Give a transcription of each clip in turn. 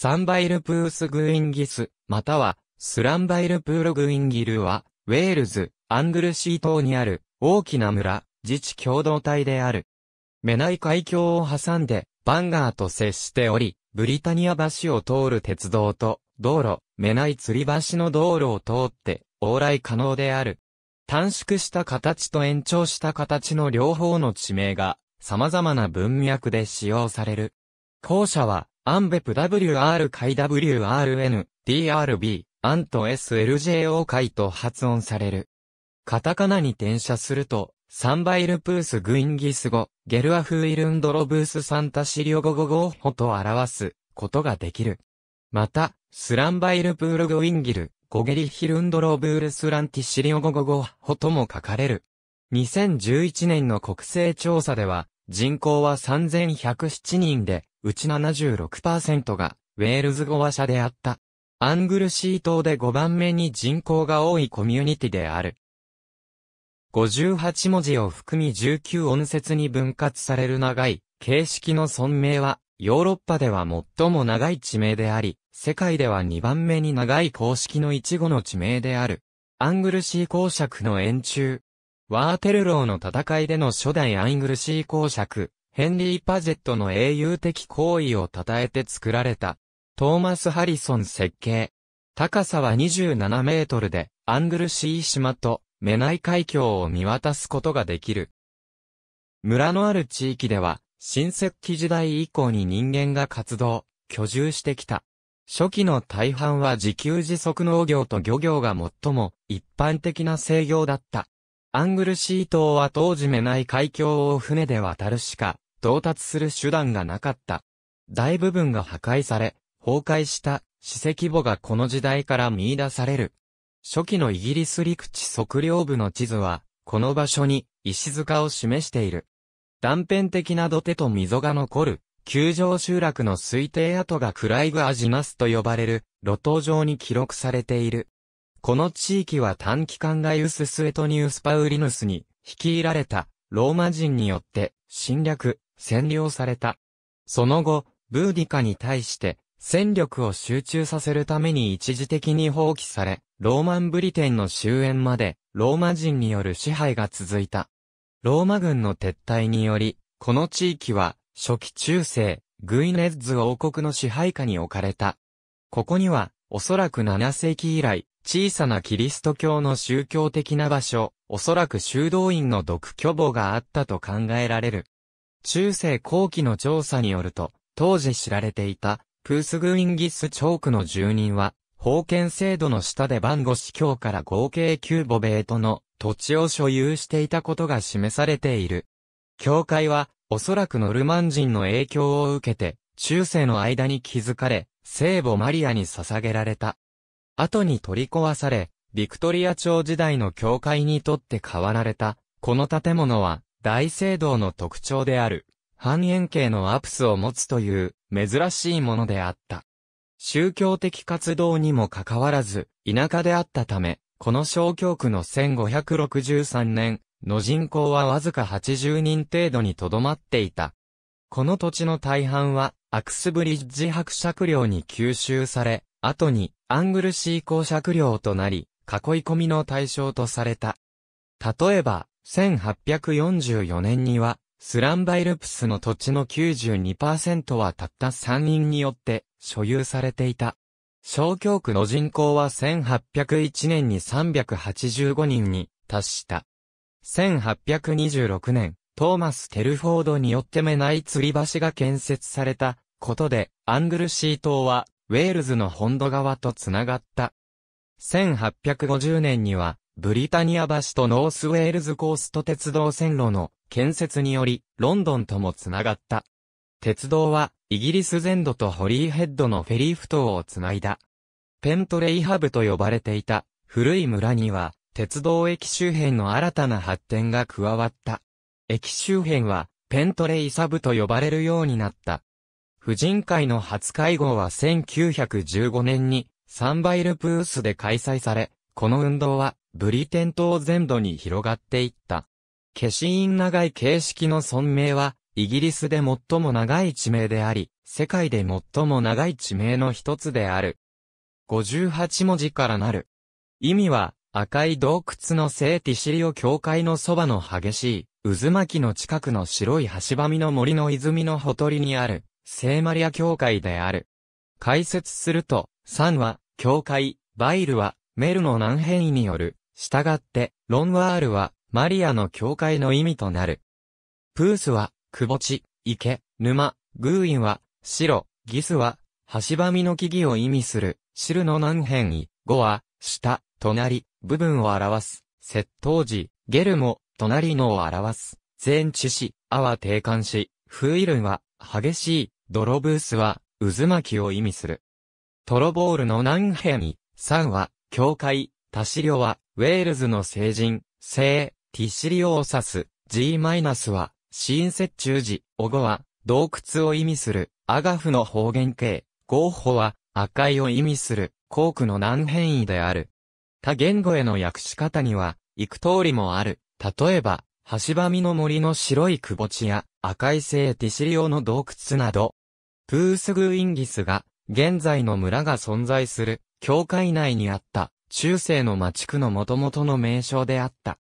サンバイルプースグインギス、または、スランバイルプーログインギルは、ウェールズ、アングルシー島にある、大きな村、自治共同体である。メナイ海峡を挟んで、バンガーと接しており、ブリタニア橋を通る鉄道と、道路、メナイ吊り橋の道路を通って、往来可能である。短縮した形と延長した形の両方の地名が、様々な文脈で使用される。後者は、アンベプ WR 回 WRN、DRB、アンと SLJO 回と発音される。カタカナに転写すると、サンバイルプースグインギス語、ゲルアフイルンドロブースサンタシリオゴゴゴホと表すことができる。また、スランバイルプールグインギル、ゴゲリヒルンドロブールスランティシリオゴゴゴホとも書かれる。2011年の国勢調査では、人口は3107人で、うち76%がウェールズ語話者であった。アングルシー島で5番目に人口が多いコミュニティである。58文字を含み19音節に分割される長い形式の存名はヨーロッパでは最も長い地名であり、世界では2番目に長い公式の一語の地名である。アングルシー公爵の円柱。ワーテルローの戦いでの初代アングルシー公爵、ヘンリー・パジェットの英雄的行為を称えて作られた、トーマス・ハリソン設計。高さは27メートルで、アングルシー島と、メナイ海峡を見渡すことができる。村のある地域では、新石器時代以降に人間が活動、居住してきた。初期の大半は自給自足農業と漁業が最も一般的な制御だった。アングルシー島は当時メナイ海峡を船で渡るしか到達する手段がなかった。大部分が破壊され、崩壊した史跡簿がこの時代から見出される。初期のイギリス陸地測量部の地図は、この場所に石塚を示している。断片的な土手と溝が残る、球状集落の推定跡がクライグアジナスと呼ばれる、路頭上に記録されている。この地域は短期間ガイウス・スエトニウス・パウリヌスに、率いられた、ローマ人によって、侵略、占領された。その後、ブーディカに対して、戦力を集中させるために一時的に放棄され、ローマンブリテンの終焉まで、ローマ人による支配が続いた。ローマ軍の撤退により、この地域は、初期中世、グイネッズ王国の支配下に置かれた。ここには、おそらく7世紀以来、小さなキリスト教の宗教的な場所、おそらく修道院の独居墓があったと考えられる。中世後期の調査によると、当時知られていた、プースグインギスチョークの住人は、封建制度の下で番号司教から合計9ボベートの土地を所有していたことが示されている。教会は、おそらくノルマン人の影響を受けて、中世の間に築かれ、聖母マリアに捧げられた。後に取り壊され、ビクトリア朝時代の教会にとって変わられた、この建物は、大聖堂の特徴である、半円形のアプスを持つという、珍しいものであった。宗教的活動にもかかわらず、田舎であったため、この小教区の1563年の人口はわずか80人程度にとどまっていた。この土地の大半は、アクスブリッジ伯爵領に吸収され、後に、アングルシー公爵領となり、囲い込みの対象とされた。例えば、1844年には、スランバイルプスの土地の92%はたった3人によって所有されていた。小京区の人口は1801年に385人に達した。1826年、トーマス・テルフォードによってめない吊り橋が建設されたことで、アングルシー島は、ウェールズの本土側とつながった。1850年には、ブリタニア橋とノースウェールズコースト鉄道線路の建設により、ロンドンともつながった。鉄道は、イギリス全土とホリーヘッドのフェリーフ島をつないだ。ペントレイハブと呼ばれていた、古い村には、鉄道駅周辺の新たな発展が加わった。駅周辺は、ペントレイサブと呼ばれるようになった。婦人会の初会合は1915年に、サンバイルプースで開催され、この運動は、ブリテン島全土に広がっていった。消印長い形式の存名は、イギリスで最も長い地名であり、世界で最も長い地名の一つである。58文字からなる。意味は、赤い洞窟の聖ティシリオ教会のそばの激しい、渦巻きの近くの白い橋ばみの森の泉のほとりにある、聖マリア教会である。解説すると、サンは、教会、バイルは、メルの南変異による、したがって、ロンワールは、マリアの教会の意味となる。プースは、窪地、池、沼、グーインは、白、ギスは、橋ばみの木々を意味する、汁の南辺位、語は、下、隣、部分を表す、窃盗時、ゲルも、隣のを表す、全地し、あは定冠し、フイルンは、激しい、ドロブースは、渦巻きを意味する。トロボールの南辺位、3は、境界、タシリオは、ウェールズの聖人、聖、ティシリオを指す。G- ナスは、新設中時、オゴは、洞窟を意味する、アガフの方言形、ゴーホは、赤いを意味する、コークの難変異である。他言語への訳し方には、幾通りもある。例えば、橋場見の森の白い窪地や、赤い聖ティシリオの洞窟など、プースグーインギスが、現在の村が存在する、教会内にあった、中世の町区の元々の名称であった。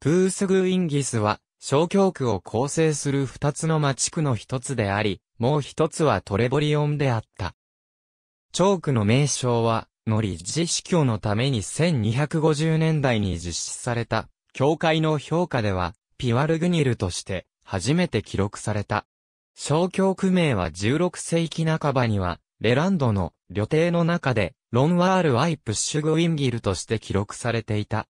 プースグインギスは、小教区を構成する二つの町区の一つであり、もう一つはトレボリオンであった。町区の名称は、ノリッジ司教のために1250年代に実施された、教会の評価では、ピワルグニルとして、初めて記録された。小教区名は16世紀半ばには、レランドの旅程の中で、ロンワール・アイ・プッシュ・グウィンギルとして記録されていた。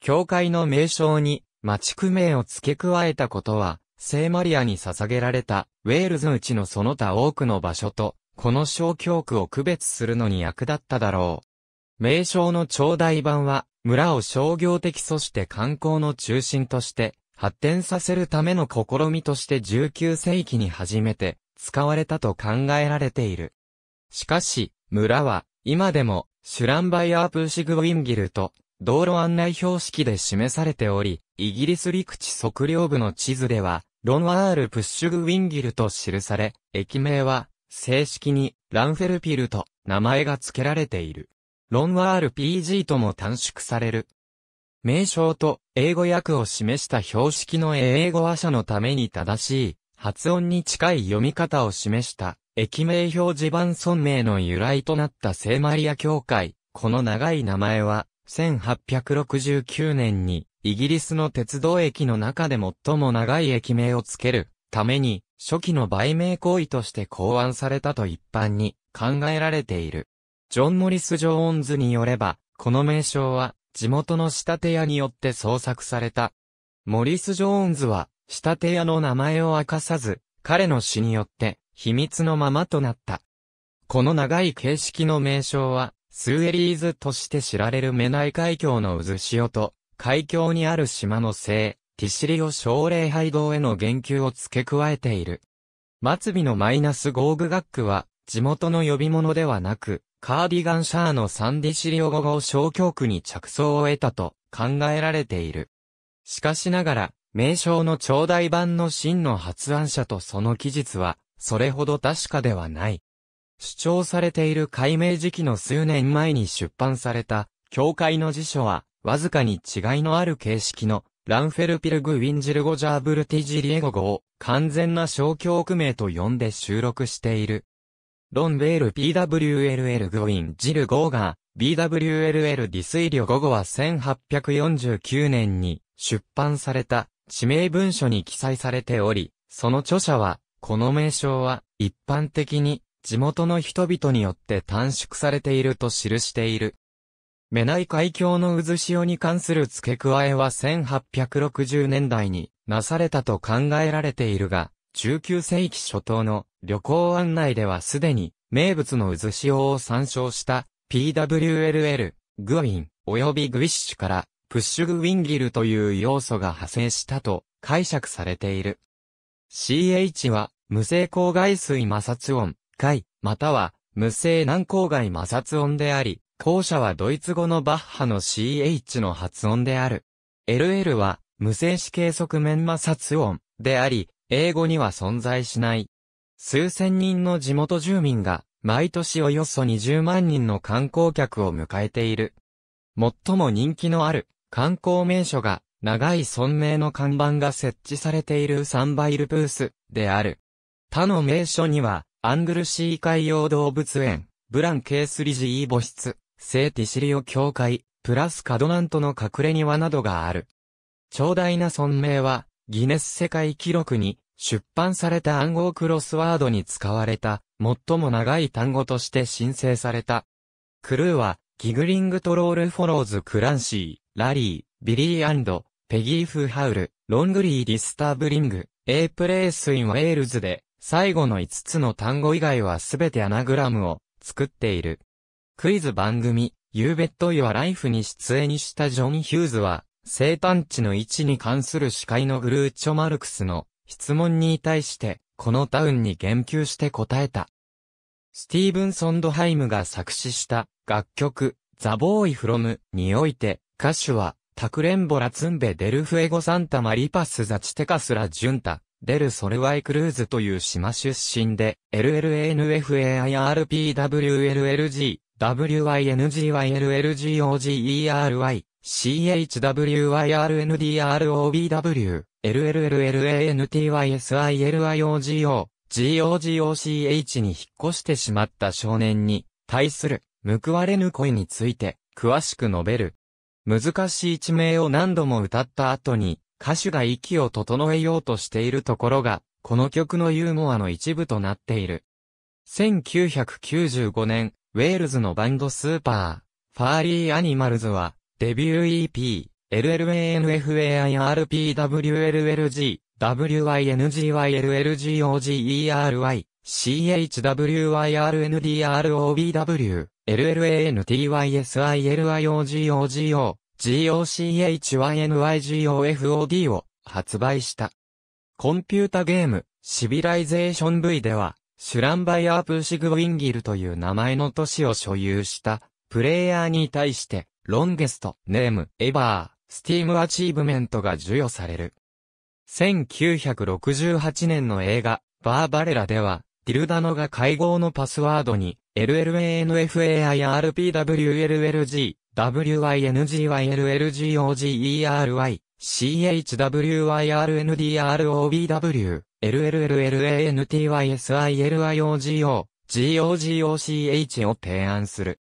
教会の名称に町区名を付け加えたことは、聖マリアに捧げられたウェールズうちのその他多くの場所と、この小教区を区別するのに役立っただろう。名称の頂大版は、村を商業的そして観光の中心として、発展させるための試みとして19世紀に初めて、使われたと考えられている。しかし、村は、今でも、シュランバイアープーシグウィンギルと、道路案内標識で示されており、イギリス陸地測量部の地図では、ロンワール・プッシュグウィンギルと記され、駅名は、正式に、ランフェルピルと名前が付けられている。ロンワール PG とも短縮される。名称と英語訳を示した標識の英語話者のために正しい発音に近い読み方を示した、駅名表示板村名の由来となった聖マリア教会。この長い名前は、1869年に、イギリスの鉄道駅の中で最も長い駅名をつけるために、初期の売名行為として考案されたと一般に考えられている。ジョン・モリス・ジョーンズによれば、この名称は、地元の仕立て屋によって創作された。モリス・ジョーンズは、仕立屋の名前を明かさず、彼の死によって秘密のままとなった。この長い形式の名称は、スーエリーズとして知られるメナイ海峡の渦潮と、海峡にある島の聖、ティシリオ奨励廃道への言及を付け加えている。末尾のマイナスゴーグ学区は、地元の呼び物ではなく、カーディガンシャーのサンディシリオ語を小教区に着想を得たと考えられている。しかしながら、名称の頂戴版の真の発案者とその記述は、それほど確かではない。主張されている解明時期の数年前に出版された、教会の辞書は、わずかに違いのある形式の、ランフェルピルグ・ウィンジルゴジャーブルティジリエゴ語を、完全な小教区名と呼んで収録している。ロンベール PWLL グウィンジルゴーガー、BWLL ディスイリョゴゴは1849年に出版された地名文書に記載されており、その著者は、この名称は、一般的に、地元の人々によって短縮されていると記している。メナイ海峡の渦潮に関する付け加えは1860年代になされたと考えられているが、19世紀初頭の旅行案内ではすでに名物の渦潮を参照した PWLL、グィン、及びグィッシュからプッシュグウィンギルという要素が派生したと解釈されている。CH は、無性光外水摩擦音、外、または、無性軟光外摩擦音であり、後者はドイツ語のバッハの CH の発音である。LL は、無性子計側面摩擦音であり、英語には存在しない。数千人の地元住民が、毎年およそ20万人の観光客を迎えている。最も人気のある観光名所が、長い村名の看板が設置されているサンバイルプースである。他の名所には、アングルシー海洋動物園、ブランケースリジー母室、聖ティシリオ教会、プラスカドナントの隠れ庭などがある。長大な村名は、ギネス世界記録に出版された暗号クロスワードに使われた、最も長い単語として申請された。クルーは、ギグリングトロールフォローズクランシー。ラリー、ビリーペギー・フーハウル、ロングリー・ディスターブリング、A プレイス・イン・ウェールズで、最後の5つの単語以外はすべてアナグラムを作っている。クイズ番組、You Bet Your Life に出演したジョン・ヒューズは、生誕地の位置に関する司会のグルーチョ・マルクスの質問に対して、このタウンに言及して答えた。スティーブン・ソンドハイムが作詞した楽曲、ザ・ボーイ・フロムにおいて、歌手は、タクレンボラツンベデルフエゴサンタマリパスザチテカスラジュンタ、デルソルワイクルーズという島出身で、LLANFAIRPWLLG、w y n g y l l g o g e r y c h w y r n d r o b w LLLANTYSILIOGO、GOGOCH に引っ越してしまった少年に、対する、報われぬ恋について、詳しく述べる、難しい地名を何度も歌った後に、歌手が息を整えようとしているところが、この曲のユーモアの一部となっている。1995年、ウェールズのバンドスーパー、ファーリーアニマルズは、デビュー EP、LLANFAIRPWLLG、WINGYLLGOGERY、c h w y r n d r o b w LLANTYSILIOGOGO、GOCHYNYGOFOD を発売した。コンピュータゲーム、シビライゼーション V では、シュランバイアープーシグウィンギルという名前の都市を所有した、プレイヤーに対して、ロンゲスト、ネーム、エバー、スティームアチーブメントが授与される。1968年の映画、バーバレラでは、ティルダノが会合のパスワードに、LLANFAIRPWLLG、WYNGYLLGOGERY、CHWYRNDROBW、LLLANTYSILIOGO、GOGOCH を提案する。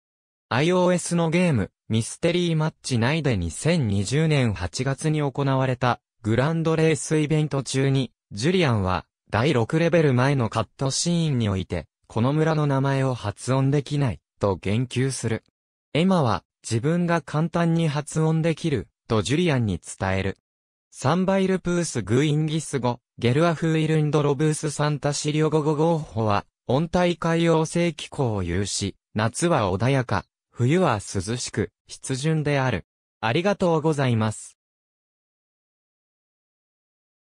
iOS のゲーム、ミステリーマッチ内で2020年8月に行われたグランドレースイベント中に、ジュリアンは第6レベル前のカットシーンにおいて、この村の名前を発音できない、と言及する。エマは、自分が簡単に発音できる、とジュリアンに伝える。サンバイルプースグインギス語、ゲルアフイルンドロブースサンタシリオゴゴゴーホは、温帯海洋性気候を有し、夏は穏やか、冬は涼しく、湿潤である。ありがとうございます。